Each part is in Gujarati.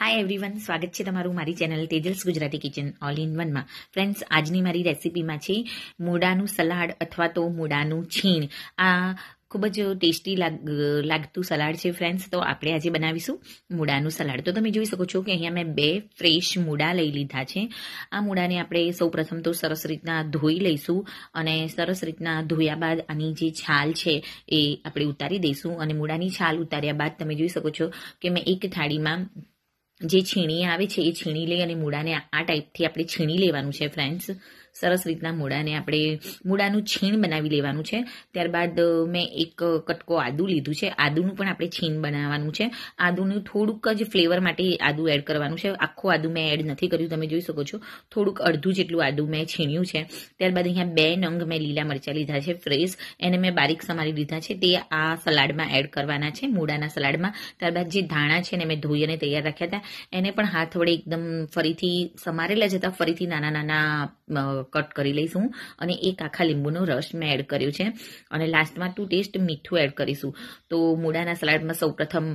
હાય એવરીવન સ્વાગત છે તમારું મારી channel Tejal's Gujarati kitchen all in વનમાં ફ્રેન્ડ્સ આજની મારી રેસીપીમાં છે મૂડાનું સલાડ અથવા તો મૂડાનું છીણ આ ખૂબ જ ટેસ્ટી લાગતું સલાડ છે ફ્રેન્ડ્સ તો આપણે આજે બનાવીશું મૂડાનું સલાડ તો તમે જોઈ શકો છો કે અહીંયા મેં બે ફ્રેશ મૂડા લઈ લીધા છે આ મૂડાને આપણે સૌ તો સરસ રીતના ધોઈ લઈશું અને સરસ રીતના ધોયા બાદ આની જે છાલ છે એ આપણે ઉતારી દઈશું અને મૂડાની છાલ ઉતાર્યા બાદ તમે જોઈ શકો છો કે મેં એક થાળીમાં જે છીણી આવે છે એ છીણી લઈ અને મૂળાને આ ટાઈપથી આપણે છીણી લેવાનું છે ફ્રેન્ડ્સ સરસ રીતના મૂળાને આપણે મૂળાનું છીણ બનાવી લેવાનું છે ત્યારબાદ મેં એક કટકો આદું લીધું છે આદુનું પણ આપણે છીણ બનાવવાનું છે આદુનું થોડુંક જ ફ્લેવર માટે આદું એડ કરવાનું છે આખું આદુ મેં એડ નથી કર્યું તમે જોઈ શકો છો થોડુંક અડધું જેટલું આદુ મેં છીણ્યું છે ત્યારબાદ અહીંયા બે નંગ મેં લીલા મરચાં લીધા છે ફ્રેશ એને મેં બારીક સમારી લીધા છે તે આ સલાડમાં એડ કરવાના છે મૂળાના સલાડમાં ત્યારબાદ જે ધાણા છે ને મેં ધોઈને તૈયાર રાખ્યા હતા એને પણ હાથ વડે એકદમ ફરીથી સમારેલા જતાં ફરીથી નાના નાના કટ કરી લઈશું અને એક આખા લીંબુનો રસ મેં એડ કર્યો છે અને લાસ્ટમાં ટુ ટેસ્ટ મીઠું એડ કરીશું તો મૂળાના સલાડમાં સૌપ્રથમ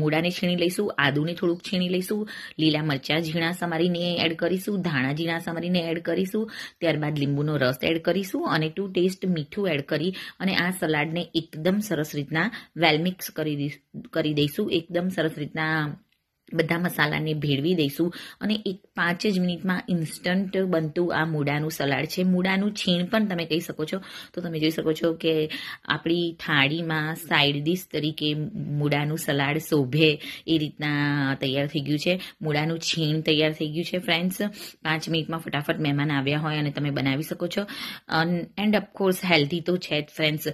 મૂળાને છીણી લઈશું આદુને થોડુંક છીણી લઈશું લીલા મરચાં ઝીણા સમારીને એડ કરીશું ધાણા ઝીણા સમારીને એડ કરીશું ત્યારબાદ લીંબુનો રસ એડ કરીશું અને ટુ ટેસ્ટ મીઠું એડ કરી અને આ સલાડને એકદમ સરસ રીતના વેલમિક્સ કરી કરી દઈશું એકદમ સરસ રીતના બધા મસાલાને ભેળવી દઈશું અને એક પાંચ જ મિનિટમાં ઇન્સ્ટન્ટ બનતું આ મૂળાનું સલાડ છે મૂળાનું છીણ પણ તમે કહી શકો છો તો તમે જોઈ શકો છો કે આપણી થાળીમાં સાઈડ ડિશ તરીકે મૂળાનું સલાડ શોભે એ રીતના તૈયાર થઈ ગયું છે મૂળાનું છીણ તૈયાર થઈ ગયું છે ફ્રેન્ડ્સ પાંચ મિનિટમાં ફટાફટ મહેમાન આવ્યા હોય અને તમે બનાવી શકો છો એન્ડ ઓફકોર્સ હેલ્ધી તો છે જ ફ્રેન્ડ્સ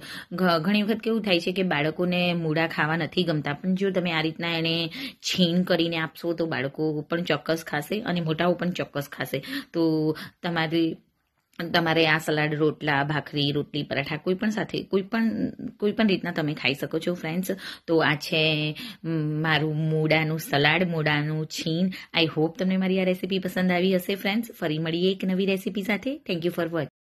ઘણી વખત કેવું થાય છે કે બાળકોને મૂળા ખાવા નથી ગમતા પણ જો તમે આ રીતના એને છીણ કરી કરીને આપશો તો બાળકો પણ ચોક્કસ ખાશે અને મોટાઓ પણ ચોક્કસ ખાશે તો તમારી તમારે આ સલાડ રોટલા ભાખરી રોટલી પરાઠા કોઈ પણ સાથે કોઈ પણ કોઈ પણ રીતના તમે ખાઈ શકો છો ફ્રેન્ડ્સ તો આ છે મારું મૂળાનું સલાડ મૂળાનું છીન આઈ હોપ તમને મારી આ રેસીપી પસંદ આવી હશે ફ્રેન્ડ્સ ફરી મળીએ એક નવી રેસીપી સાથે થેન્ક યુ ફોર વોચ